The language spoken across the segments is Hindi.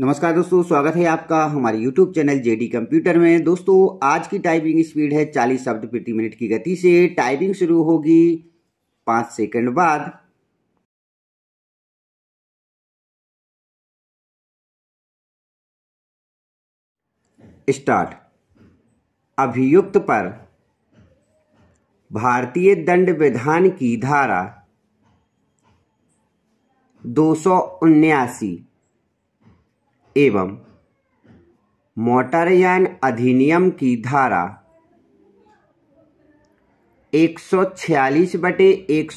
नमस्कार दोस्तों स्वागत है आपका हमारे YouTube चैनल डी कंप्यूटर में दोस्तों आज की टाइपिंग स्पीड है 40 शब्द प्रति मिनट की गति से टाइपिंग शुरू होगी 5 सेकंड बाद स्टार्ट अभियुक्त पर भारतीय दंड विधान की धारा दो सौ उन्यासी एवं मोटरयान अधिनियम की धारा 146 बटे एक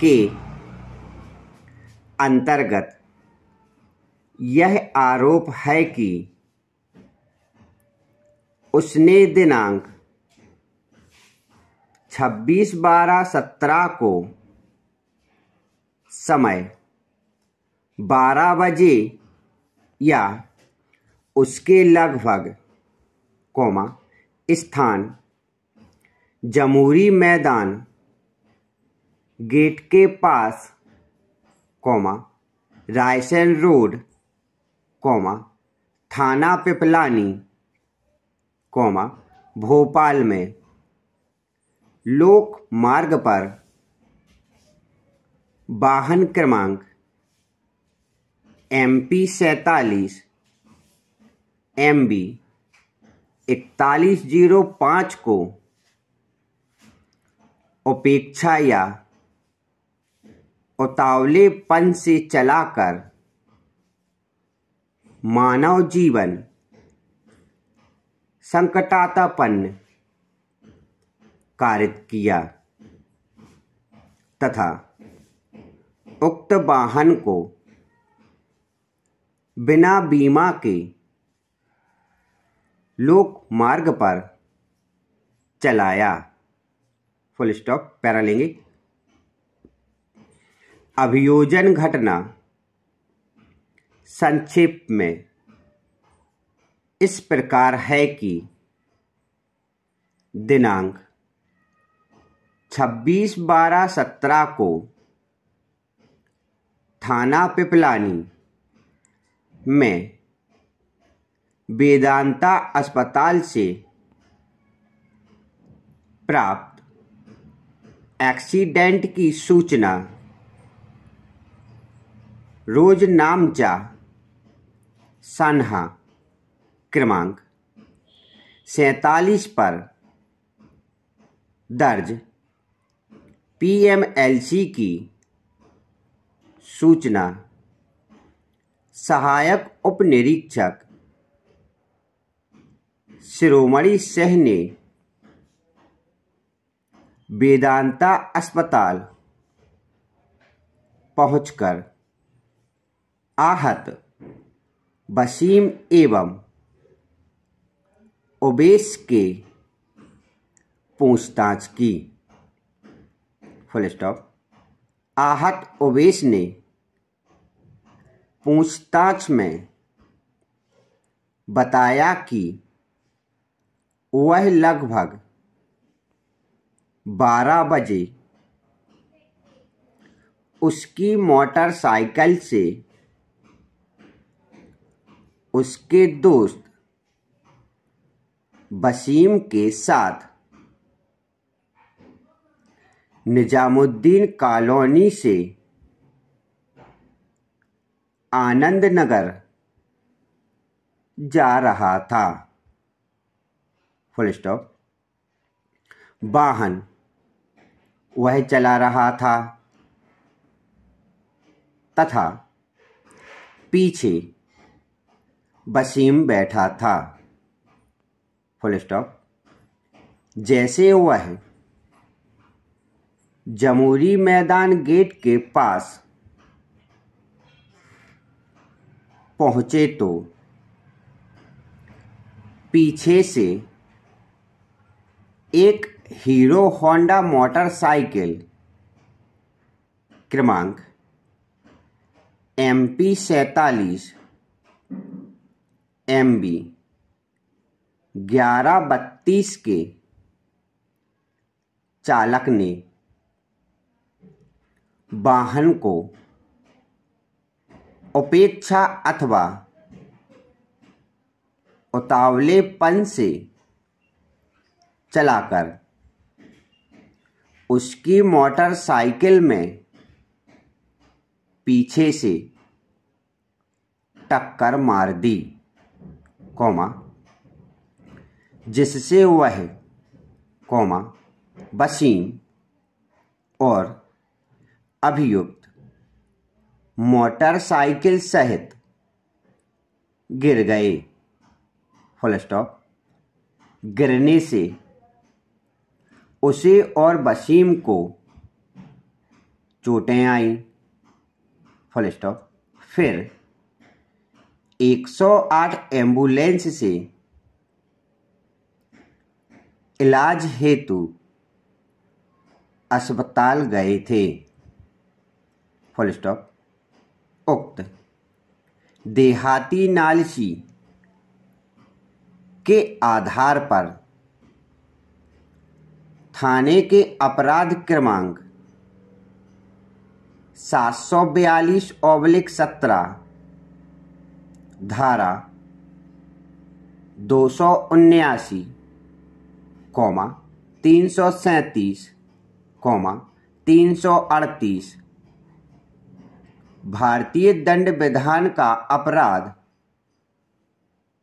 के अंतर्गत यह आरोप है कि उसने दिनांक 26 बारह सत्रह को समय बारह बजे या उसके लगभग कोमा स्थान जमहूरी मैदान गेट के पास कोमा रायसेन रोड कोमा थाना पिपलानी कोमा भोपाल में लोक मार्ग पर वाहन क्रमांक एम पी सैतालीस एम बी इकतालीस जीरो पाँच को उपेक्षा या उतावलेपन से चलाकर मानव जीवन संकटातापन्न कारित किया तथा उक्त वाहन को बिना बीमा के लोक मार्ग पर चलाया फुल स्टॉप पैरा लेंगे अभियोजन घटना संक्षेप में इस प्रकार है कि दिनांक 26 बारह सत्रह को थाना पिपलानी मैं वेदांता अस्पताल से प्राप्त एक्सीडेंट की सूचना रोज नामचा सान्हा क्रमांक सैतालीस पर दर्ज पीएमएलसी की सूचना सहायक उप निरीक्षक शिरोमणि सह ने वेदांता अस्पताल पहुंचकर आहत वसीम एवं ओबेस के पूछताछ की फुल स्टॉप आहत ओबेस ने पूछताछ में बताया कि वह लगभग बारह बजे उसकी मोटरसाइकिल से उसके दोस्त बसीम के साथ निजामुद्दीन कॉलोनी से आनंद नगर जा रहा था फुल स्टॉप वाहन वह चला रहा था तथा पीछे बसीम बैठा था फुल स्टॉप जैसे वह जमुरी मैदान गेट के पास पहुँचे तो पीछे से एक हीरो होंडा मोटरसाइकिल क्रमांक एम पी सैतालीस एम बी ग्यारह बत्तीस के चालक ने वाहन को उपेक्षा अथवा उतावलेपन से चलाकर उसकी मोटरसाइकिल में पीछे से टक्कर मार दी कोमा जिससे वह कोमा बसीम और अभियुक्त मोटरसाइकिल सहित गिर गए फुल स्टॉप गिरने से उसे और बसीम को चोटें आईं फुल स्टॉप फिर 108 एम्बुलेंस से इलाज हेतु अस्पताल गए थे फुल स्टॉप उक्त देहाती नालसी के आधार पर थाने के अपराध क्रमांक सात सौ बयालीस ओब्लिक सत्रह धारा दो सौ उन्यासी कौमा तीन सौ सैंतीस कौमा तीन सौ अड़तीस भारतीय दंड विधान का अपराध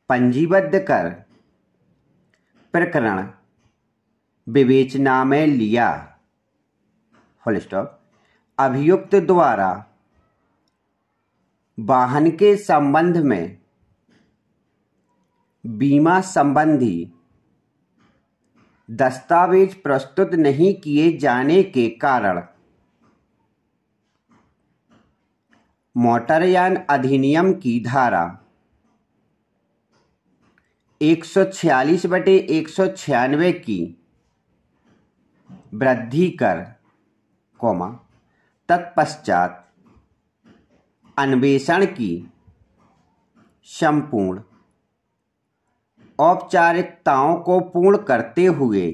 पंजीबद्ध कर प्रकरण विवेचना में लिया फुल स्टॉप अभियुक्त द्वारा वाहन के संबंध में बीमा संबंधी दस्तावेज प्रस्तुत नहीं किए जाने के कारण मोटरयान अधिनियम की धारा एक सौ छियालीस बटे एक सौ छियानवे की वृद्धि कर कौमा तत्पश्चात अन्वेषण की संपूर्ण औपचारिकताओं को पूर्ण करते हुए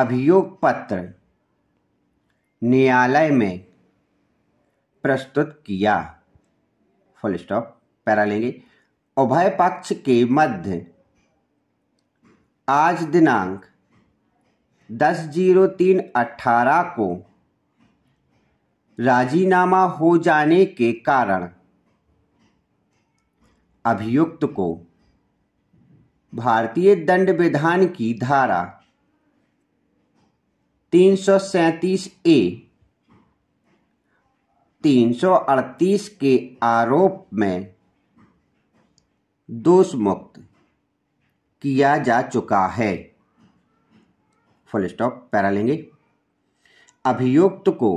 अभियोग पत्र न्यायालय में प्रस्तुत किया फुल स्टॉप पैरा लेंगे उभय पक्ष के मध्य आज दिनांक दस जीरो तीन अट्ठारह को राजीनामा हो जाने के कारण अभियुक्त को भारतीय दंड विधान की धारा तीन सौ सैंतीस ए 338 के आरोप में दोष मुक्त किया जा चुका है फुल स्टॉप पैरा लेंगे अभियुक्त को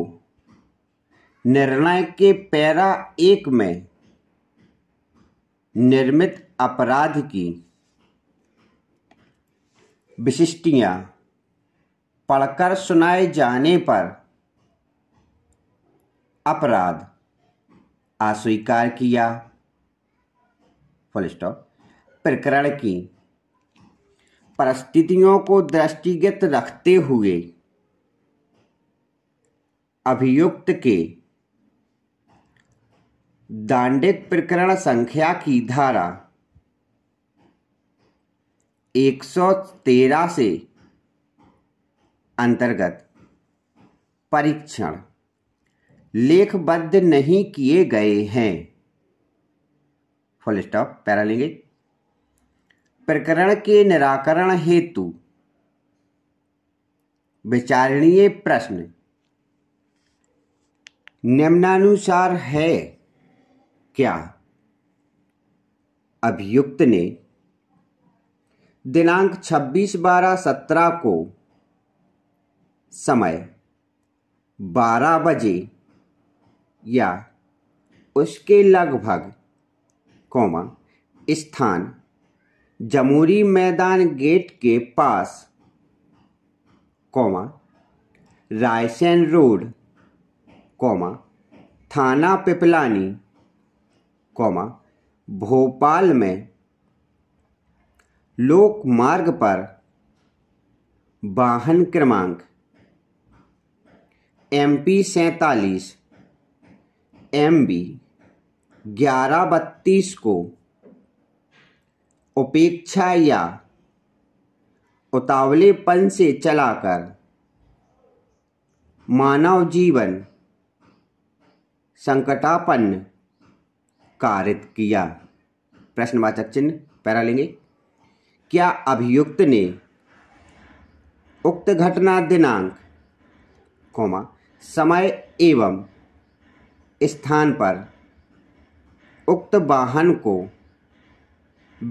निर्णय के पैरा एक में निर्मित अपराध की विशिष्टियां पढ़कर सुनाए जाने पर अपराध अस्वीकार किया फुल स्टॉप प्रकरण की परिस्थितियों को दृष्टिगत रखते हुए अभियुक्त के दांडित प्रकरण संख्या की धारा 113 से अंतर्गत परीक्षण लेखबद्ध नहीं किए गए हैं फुल स्टॉप लेंगे प्रकरण के निराकरण हेतु विचारणीय प्रश्न निम्नानुसार है क्या अभियुक्त ने दिनांक 26 बारह सत्रह को समय 12 बजे या उसके लगभग कौमा स्थान जमहूरी मैदान गेट के पास कौमा रायसेन रोड कौमा थाना पिपलानी कौमा भोपाल में लोक मार्ग पर वाहन क्रमांक एम पी सैतालीस एम बी ग्यारह बत्तीस को उपेक्षा या उतावलेपन से चलाकर मानव जीवन संकटापन्न कारित किया प्रश्नवाचक चिन्ह पैरा लेंगे क्या अभियुक्त ने उक्त घटना दिनांक कोमा समय एवं स्थान पर उक्त वाहन को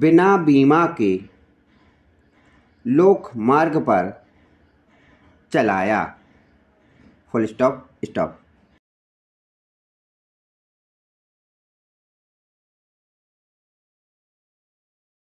बिना बीमा के लोक मार्ग पर चलाया फुल स्टॉप स्टॉप